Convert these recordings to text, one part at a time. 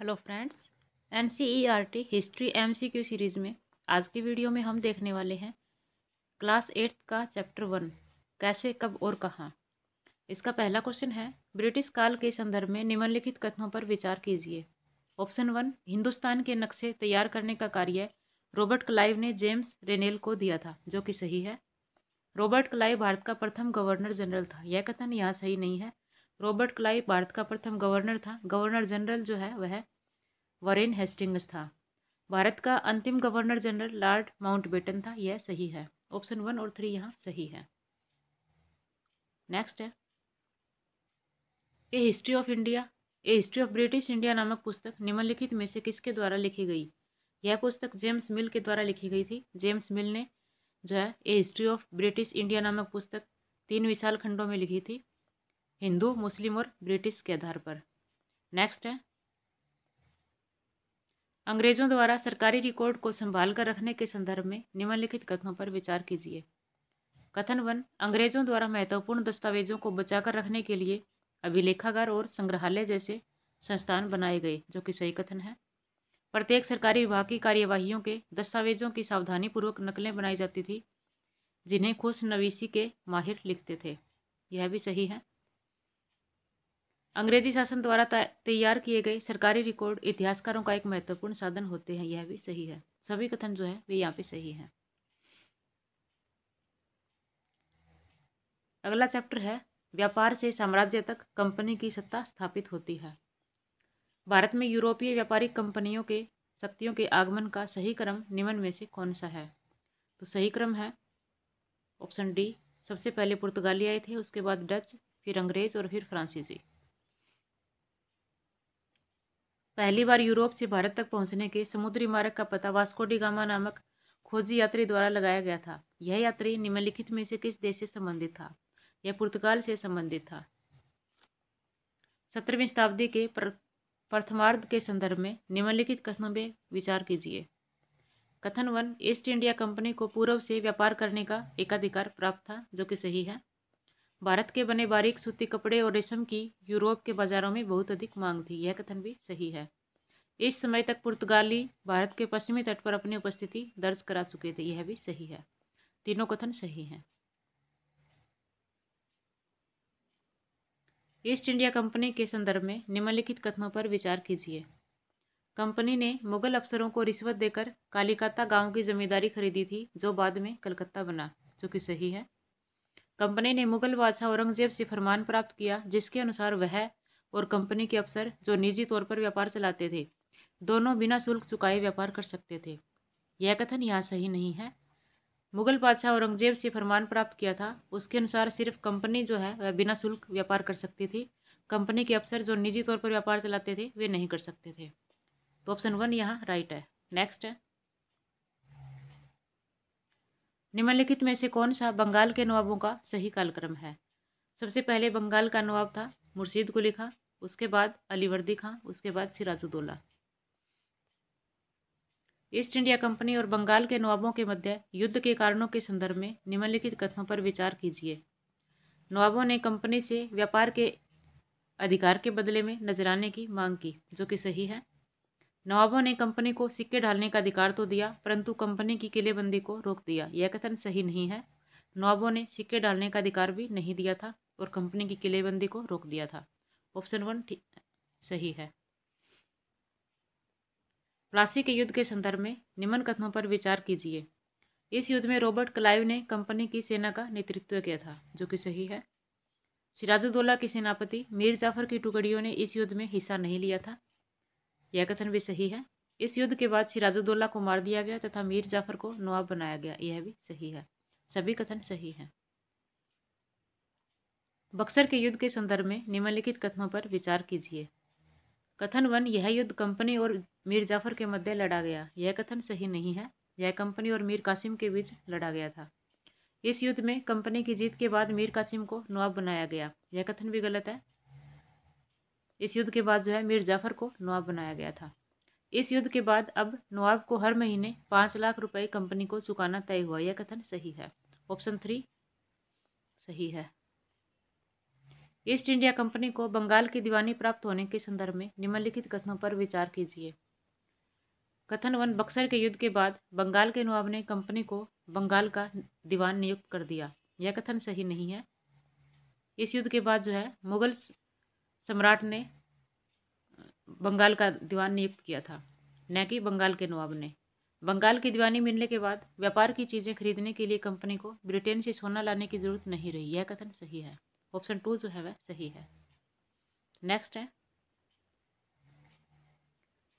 hello friends N C E R T history M C series में आज की video में हम देखने वाले हैं क्लास एट्थ का चैप्टर वन कैसे कब और कहाँ इसका पहला क्वेश्चन है ब्रिटिश काल के संदर्भ में निम्नलिखित कथनों पर विचार कीजिए ऑप्शन वन हिंदुस्तान के नक्शे तैयार करने का कार्य रॉबर्ट क्लाइव ने जेम्स रेनेल को दिया था जो कि सही है रॉबर्ट क्लाइव भारत का प्रथम गवर्नर जनरल था यह कथन यहाँ सही नहीं है रॉबर्ट क्लाई भारत का प्रथम गवर्नर था गवर्नर जनरल जो है वह वरेन हेस्टिंग्स था भारत का अंतिम गवर्नर जनरल लॉर्ड माउंटबेटन था यह सही है ऑप्शन वन और थ्री यहाँ सही है नेक्स्ट है a history of India a history of British India नामक पुस्तक निम्नलिखित में से किसके द्वारा लिखी गई यह पुस्तक जेम्स मिल के द्वारा लिखी गई थी जेम्स मिल ने जो है a history of British India नामक पुस्तक तीन विशाल खंडों में लिखी थी हिंदू मुस्लिम और ब्रिटिश के आधार पर नेक्स्ट है अंग्रेजों द्वारा सरकारी रिकॉर्ड को संभाल कर रखने के संदर्भ में निम्नलिखित कथनों पर विचार कीजिए कथन वन अंग्रेजों द्वारा महत्वपूर्ण दस्तावेजों को बचाकर रखने के लिए अभिलेखागार और संग्रहालय जैसे संस्थान बनाए गए जो कि सही कथन है प्रत्येक सरकारी विभाग की कार्यवाही के दस्तावेजों की सावधानीपूर्वक नकलें बनाई जाती थी जिन्हें खुश नवीसी के माहिर लिखते थे यह भी सही है अंग्रेजी शासन द्वारा तैयार किए गए सरकारी रिकॉर्ड इतिहासकारों का एक महत्वपूर्ण साधन होते हैं यह भी सही है सभी कथन जो है वे यहाँ पे सही है अगला चैप्टर है व्यापार से साम्राज्य तक कंपनी की सत्ता स्थापित होती है भारत में यूरोपीय व्यापारिक कंपनियों के शक्तियों के आगमन का सही क्रम निम्न में से कौन सा है तो सही क्रम है ऑप्शन डी सबसे पहले पुर्तगाली आए थे उसके बाद डच फिर अंग्रेज़ और फिर फ्रांसीसी पहली बार यूरोप से भारत तक पहुंचने के समुद्री मार्ग का पता वास्को डिगामा नामक खोजी यात्री द्वारा लगाया गया था यह यात्री निम्नलिखित में से किस देश से संबंधित था यह पुर्तगाल से संबंधित था सत्रहवीं शताब्दी के प्रथमार्ध के संदर्भ में निम्नलिखित कथनों में विचार कीजिए कथन वन ईस्ट इंडिया कंपनी को पूर्व से व्यापार करने का एकाधिकार प्राप्त था जो कि सही है भारत के बने बारीक सूती कपड़े और रेशम की यूरोप के बाज़ारों में बहुत अधिक मांग थी यह कथन भी सही है इस समय तक पुर्तगाली भारत के पश्चिमी तट पर अपनी उपस्थिति दर्ज करा चुके थे यह भी सही है तीनों कथन सही हैं ईस्ट इंडिया कंपनी के संदर्भ में निम्नलिखित कथनों पर विचार कीजिए कंपनी ने मुगल अफसरों को रिश्वत देकर कालिकाता गांव की जमींदारी खरीदी थी जो बाद में कलकत्ता बना जो कि सही है कंपनी ने मुगल बादशाह औरंगजेब से फरमान प्राप्त किया जिसके अनुसार वह और कंपनी के अफसर जो निजी तौर पर व्यापार चलाते थे दोनों बिना शुल्क चुकाए व्यापार कर सकते थे यह कथन यहाँ सही नहीं है मुगल बादशाह औरंगजेब से फरमान प्राप्त किया था उसके अनुसार सिर्फ कंपनी जो है वह बिना शुल्क व्यापार कर सकती थी कंपनी के अफसर जो निजी तौर पर व्यापार चलाते थे वे नहीं कर सकते थे तो ऑप्शन वन यहाँ राइट है नेक्स्ट है निम्नलिखित में से कौन सा बंगाल के नवाबों का सही कालक्रम है सबसे पहले बंगाल का नवाब था मुर्शीद गुली खां उसके बाद अलीवर्दी खां उसके बाद सिराजुद्दौला ईस्ट इंडिया कंपनी और बंगाल के नवाबों के मध्य युद्ध के कारणों के संदर्भ में निम्नलिखित कथनों पर विचार कीजिए नवाबों ने कंपनी से व्यापार के अधिकार के बदले में नजराने की मांग की जो कि सही है नवाबों ने कंपनी को सिक्के ढालने का अधिकार तो दिया परंतु कंपनी की किलेबंदी को रोक दिया यह कथन सही नहीं है नवाबों ने सिक्के डालने का अधिकार भी नहीं दिया था और कंपनी की किलेबंदी को रोक दिया था ऑप्शन वन सही है प्लासी के युद्ध के संदर्भ में निम्न कथनों पर विचार कीजिए इस युद्ध में रॉबर्ट क्लाइव ने कंपनी की सेना का नेतृत्व किया था जो कि सही है सिराजुद्दौला के सेनापति मीर जाफर की टुकड़ियों ने इस युद्ध में हिस्सा नहीं लिया था यह कथन भी सही है इस युद्ध के बाद सिराजुद्दौला को मार दिया गया तथा मीर जाफर को नवाब बनाया गया यह भी सही है सभी कथन सही हैं बक्सर के युद्ध के संदर्भ में निम्नलिखित कथनों पर विचार कीजिए कथन वन यह युद्ध कंपनी और मीर जाफर के मध्य लड़ा गया यह कथन सही नहीं है यह कंपनी और मीर कासिम के बीच लड़ा गया था इस युद्ध में कंपनी की जीत के बाद मीर कासिम को नवाब बनाया गया यह कथन भी गलत है इस युद्ध के बाद जो है मीर जाफर को नवाब बनाया गया था इस युद्ध के बाद अब नवाब को हर महीने पाँच लाख रुपए कंपनी को चुकाना तय हुआ यह कथन सही है ऑप्शन थ्री सही है ईस्ट इंडिया कंपनी को बंगाल की दीवानी प्राप्त होने के संदर्भ में निम्नलिखित कथनों पर विचार कीजिए कथन वन बक्सर के युद्ध के बाद बंगाल के नवाब ने कंपनी को बंगाल का दीवान नियुक्त कर दिया यह कथन सही नहीं है इस युद्ध के बाद जो है मुगल सम्राट ने बंगाल का दीवान नियुक्त किया था न कि बंगाल के नवाब ने बंगाल की दीवानी मिलने के बाद व्यापार की चीज़ें खरीदने के लिए कंपनी को ब्रिटेन से सोना लाने की जरूरत नहीं रही यह कथन सही है ऑप्शन टू जो है वह सही है नेक्स्ट है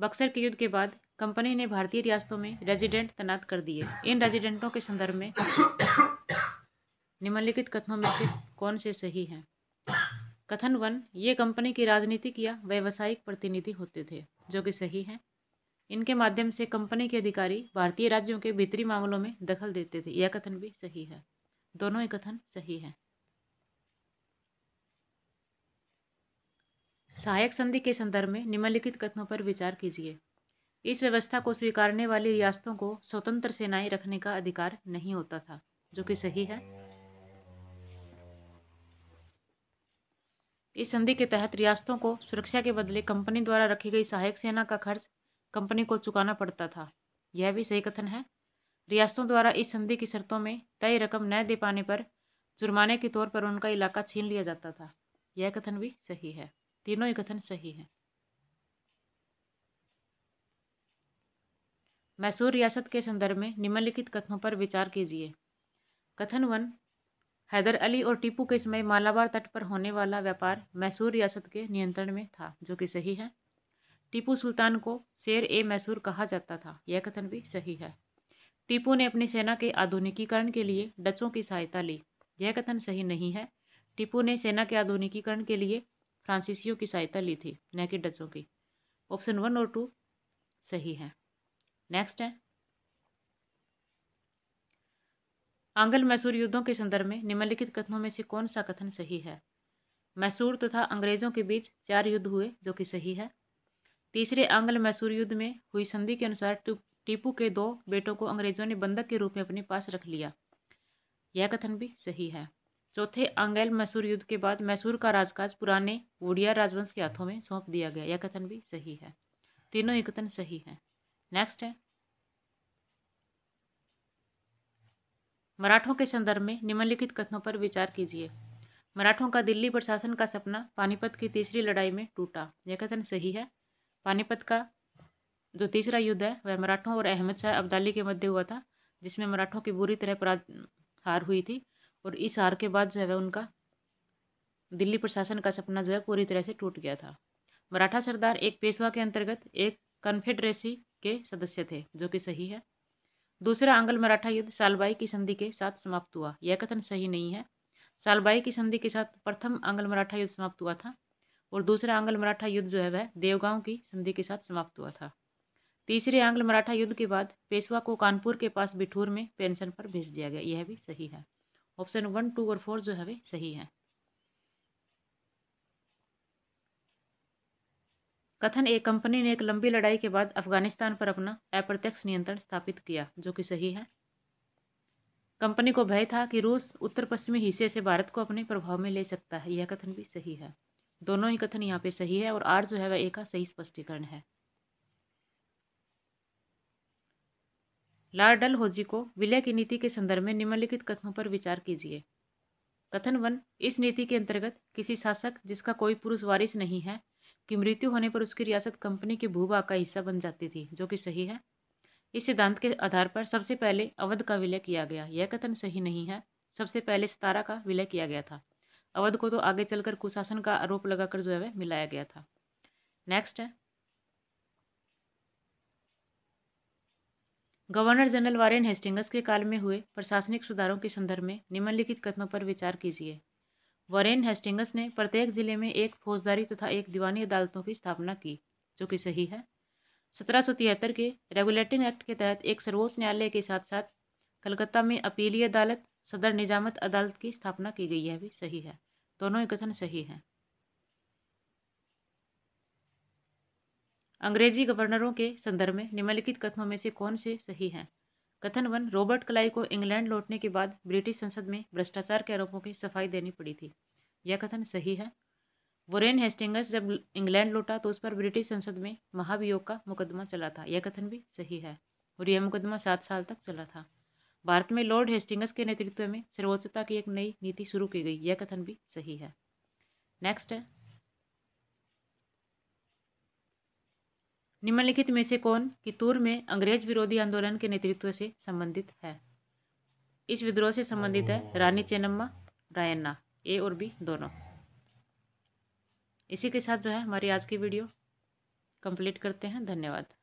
बक्सर के युद्ध के बाद कंपनी ने भारतीय रियासतों में रेजिडेंट तैनात कर दिए इन रेजिडेंटों के संदर्भ में निम्नलिखित कथनों में से कौन से सही हैं कथन वन ये कंपनी की राजनीतिक या व्यावसायिक प्रतिनिधि होते थे जो कि सही है इनके माध्यम से कंपनी के अधिकारी भारतीय राज्यों के भीतरी मामलों में दखल देते थे यह कथन भी सही है दोनों ही कथन सही है सहायक संधि के संदर्भ में निम्नलिखित कथनों पर विचार कीजिए इस व्यवस्था को स्वीकारने वाली रियासतों को स्वतंत्र सेनाएं रखने का अधिकार नहीं होता था जो कि सही है इस संधि के तहत रियासतों को सुरक्षा के बदले कंपनी द्वारा रखी गई सहायक सेना का खर्च कंपनी को चुकाना पड़ता था यह भी सही कथन है रियासतों द्वारा इस संधि की शर्तों में तय रकम न दे पाने पर जुर्माने के तौर पर उनका इलाका छीन लिया जाता था यह कथन भी सही है तीनों ही कथन सही है मैसूर रियासत के संदर्भ में निम्नलिखित कथनों पर विचार कीजिए कथन वन हैदर अली और टीपू के समय मालाबार तट पर होने वाला व्यापार मैसूर रियासत के नियंत्रण में था जो कि सही है टीपू सुल्तान को शेर ए मैसूर कहा जाता था यह कथन भी सही है टीपू ने अपनी सेना के आधुनिकीकरण के लिए डचों की सहायता ली यह कथन सही नहीं है टीपू ने सेना के आधुनिकीकरण के लिए फ्रांसीसियों की सहायता ली थी न कि डचों की ऑप्शन वन और टू सही है नेक्स्ट है आंगल मैसूर युद्धों के संदर्भ में निम्नलिखित कथनों में से कौन सा कथन सही है मैसूर तथा अंग्रेजों के बीच चार युद्ध हुए जो कि सही है तीसरे आंगल मैसूर युद्ध में हुई संधि के अनुसार टीपू के दो बेटों को अंग्रेजों ने बंधक के रूप में अपने पास रख लिया यह कथन भी सही है चौथे आंगल मैसूर युद्ध के बाद मैसूर का राजकाज पुराने वोडिया राजवंश के हाथों में सौंप दिया गया यह कथन भी सही है तीनों ही कथन सही है नेक्स्ट है मराठों के संदर्भ में निम्नलिखित कथनों पर विचार कीजिए मराठों का दिल्ली प्रशासन का सपना पानीपत की तीसरी लड़ाई में टूटा यह कथन सही है पानीपत का जो तीसरा युद्ध है वह मराठों और अहमद शाह अब्दाली के मध्य हुआ था जिसमें मराठों की बुरी तरह परा हार हुई थी और इस हार के बाद जो है वह उनका दिल्ली प्रशासन का सपना जो है पूरी तरह से टूट गया था मराठा सरदार एक पेशवा के अंतर्गत एक कन्फेडरेसी के सदस्य थे जो कि सही है दूसरा आंग्ल मराठा युद्ध सालबाई की संधि के साथ समाप्त हुआ यह कथन सही नहीं है सालबाई की संधि के साथ प्रथम आंग्ल मराठा युद्ध समाप्त हुआ था और दूसरा आंग्ल मराठा युद्ध जो है वह देवगांव की संधि के साथ समाप्त हुआ था तीसरे आंग्ल मराठा युद्ध के बाद पेशवा को कानपुर के पास बिठूर में पेंशन पर भेज दिया गया यह भी सही है ऑप्शन वन टू और फोर जो है वे सही है कथन एक कंपनी ने एक लंबी लड़ाई के बाद अफगानिस्तान पर अपना अप्रत्यक्ष नियंत्रण स्थापित किया जो कि सही है कंपनी को भय था कि रूस उत्तर पश्चिमी हिस्से से भारत को अपने प्रभाव में ले सकता है यह कथन भी सही है दोनों ही कथन यहाँ पे सही है और आर जो है वह ए का सही स्पष्टीकरण है लार डल होजी को विलय की नीति के संदर्भ में निम्नलिखित कथनों पर विचार कीजिए कथन वन इस नीति के अंतर्गत किसी शासक जिसका कोई पुरुष वारिस नहीं है कि मृत्यु होने पर उसकी रियासत कंपनी के भूभाग का हिस्सा बन जाती थी जो कि सही है इस सिद्धांत के आधार पर सबसे पहले अवध का विलय किया गया यह कथन सही नहीं है सबसे पहले सतारा का विलय किया गया था अवध को तो आगे चलकर कुशासन का आरोप लगाकर जो है वह मिलाया गया था नेक्स्ट है गवर्नर जनरल वारेन हेस्टिंगस के काल में हुए प्रशासनिक सुधारों के संदर्भ में निम्नलिखित कथनों पर विचार कीजिए वरेन हेस्टिंगस ने प्रत्येक ज़िले में एक फौजदारी तथा एक दीवानी अदालतों की स्थापना की जो कि सही है सत्रह सौ तिहत्तर के रेगुलेटिंग एक्ट के तहत एक सर्वोच्च न्यायालय के साथ साथ कलकत्ता में अपीली अदालत सदर निजामत अदालत की स्थापना की गई है भी सही है दोनों ही कथन सही है अंग्रेजी गवर्नरों के संदर्भ में निम्नलिखित कथनों में से कौन से सही हैं कथन वन रॉबर्ट क्लाई को इंग्लैंड लौटने के बाद ब्रिटिश संसद में भ्रष्टाचार के आरोपों की सफाई देनी पड़ी थी यह कथन सही है वोरेन हेस्टिंगस जब इंग्लैंड लौटा तो उस पर ब्रिटिश संसद में महाभियोग का मुकदमा चला था यह कथन भी सही है और यह मुकदमा सात साल तक चला था भारत में लॉर्ड हेस्टिंगस के नेतृत्व में सर्वोच्चता की एक नई नीति शुरू की गई यह कथन भी सही है नेक्स्ट है निम्नलिखित में से कौन कितूर में अंग्रेज विरोधी आंदोलन के नेतृत्व से संबंधित है इस विद्रोह से संबंधित है रानी चेनम्मा रायन्ना ए और बी दोनों इसी के साथ जो है हमारी आज की वीडियो कंप्लीट करते हैं धन्यवाद